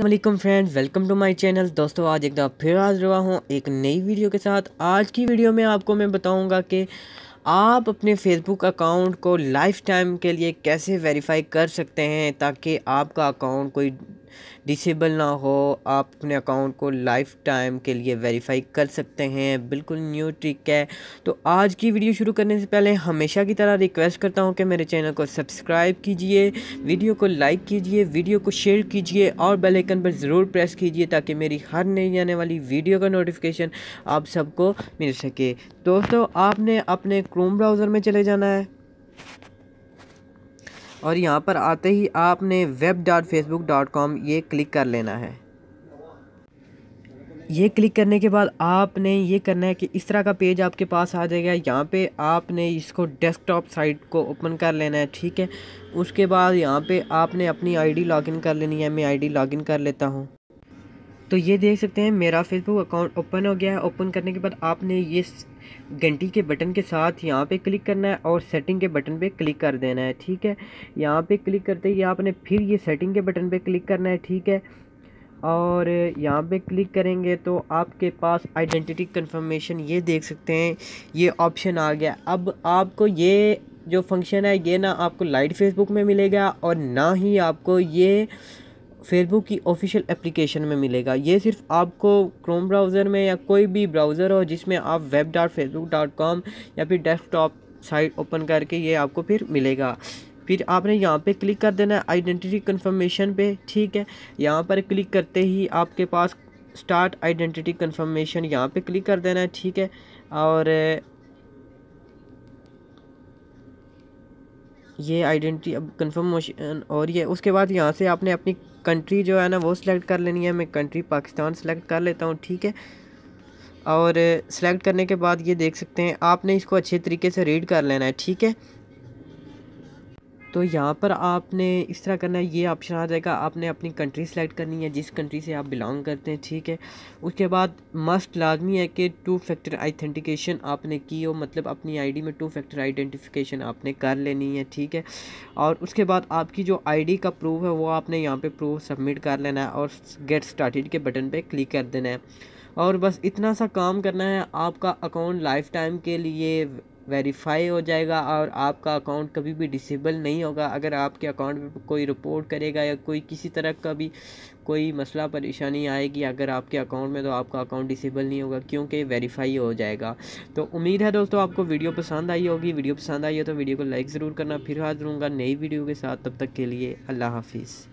अल्लाम friends welcome to my channel दोस्तों आज एक दफ़ा फिर हाजिर हुआ हूँ एक नई वीडियो के साथ आज की वीडियो में आपको मैं बताऊँगा कि आप अपने फेसबुक अकाउंट को लाइफ टाइम के लिए कैसे वेरीफाई कर सकते हैं ताकि आपका अकाउंट कोई डिसेबल ना हो आप अपने अकाउंट को लाइफ टाइम के लिए वेरीफाई कर सकते हैं बिल्कुल न्यू ट्रिक है तो आज की वीडियो शुरू करने से पहले हमेशा की तरह रिक्वेस्ट करता हूँ कि मेरे चैनल को सब्सक्राइब कीजिए वीडियो को लाइक कीजिए वीडियो को शेयर कीजिए और बेलाइकन पर ज़रूर प्रेस कीजिए ताकि मेरी हर नई आने वाली वीडियो का नोटिफिकेशन आप सबको मिल सके दोस्तों आपने अपने क्रोम ब्राउज़र में चले जाना है और यहाँ पर आते ही आपने web dot Facebook dot com ये क्लिक कर लेना है ये क्लिक करने के बाद आपने ये करना है कि इस तरह का पेज आपके पास आ जाएगा यहाँ पे आपने इसको डेस्कटॉप साइट को ओपन कर लेना है ठीक है उसके बाद यहाँ पे आपने अपनी आईडी लॉगिन कर लेनी है मैं आईडी लॉगिन कर लेता हूँ तो ये देख सकते हैं मेरा फेसबुक अकाउंट ओपन हो गया है ओपन करने के बाद आपने ये घंटी के बटन के साथ यहाँ पे क्लिक करना है और सेटिंग के बटन पे क्लिक कर देना है ठीक है यहाँ पे क्लिक करते ही आपने फिर ये सेटिंग के बटन पे क्लिक करना है ठीक है और यहाँ पे क्लिक करेंगे तो आपके पास आइडेंटिटी कन्फर्मेशन ये देख सकते हैं ये ऑप्शन आ गया अब आपको ये जो फंक्शन है ये ना आपको लाइट फेसबुक में मिलेगा और ना ही आपको ये फेसबुक की ऑफिशियल एप्लीकेशन में मिलेगा ये सिर्फ आपको क्रोम ब्राउज़र में या कोई भी ब्राउज़र हो जिसमें आप web dot Facebook dot com या फिर डेस्कटॉप साइट ओपन करके ये आपको फिर मिलेगा फिर आपने यहाँ पे क्लिक कर देना है आइडेंटिटी कन्फर्मेशन पे ठीक है यहाँ पर क्लिक करते ही आपके पास स्टार्ट आइडेंटिटी कन्फर्मेशन यहाँ पर क्लिक कर देना है ठीक है और ये आइडेंटिटी अब कंफर्मेशन और ये उसके बाद यहाँ से आपने अपनी कंट्री जो है ना वो सिलेक्ट कर लेनी है मैं कंट्री पाकिस्तान सेलेक्ट कर लेता हूँ ठीक है और सिलेक्ट करने के बाद ये देख सकते हैं आपने इसको अच्छे तरीके से रीड कर लेना है ठीक है तो यहाँ पर आपने इस तरह करना है ये ऑप्शन आ जाएगा आपने अपनी कंट्री सेलेक्ट करनी है जिस कंट्री से आप बिलोंग करते हैं ठीक है उसके बाद मस्ट लाजमी है कि टू फैक्टर आइथेंटिकेशन आपने की हो मतलब अपनी आईडी में टू फैक्टर आइडेंटिफिकेशन आपने कर लेनी है ठीक है और उसके बाद आपकी जो आईडी का प्रूफ है वो आपने यहाँ पर प्रूफ सबमिट कर लेना है और गेट स्टार्टेड के बटन पर क्लिक कर देना है और बस इतना सा काम करना है आपका अकाउंट लाइफ टाइम के लिए वेरीफाई हो जाएगा और आपका अकाउंट कभी भी डिसेबल नहीं होगा अगर आपके अकाउंट में कोई रिपोर्ट करेगा या कोई किसी तरह का भी कोई मसला परेशानी आएगी अगर आपके अकाउंट में तो आपका अकाउंट डिसेबल नहीं होगा क्योंकि वेरीफाई हो जाएगा तो उम्मीद है दोस्तों आपको वीडियो पसंद आई होगी वीडियो पसंद आई हो तो वीडियो को लाइक ज़रूर करना फिर हाजिर हूँगा नई वीडियो के साथ तब तक के लिए अल्लाह हाफिज़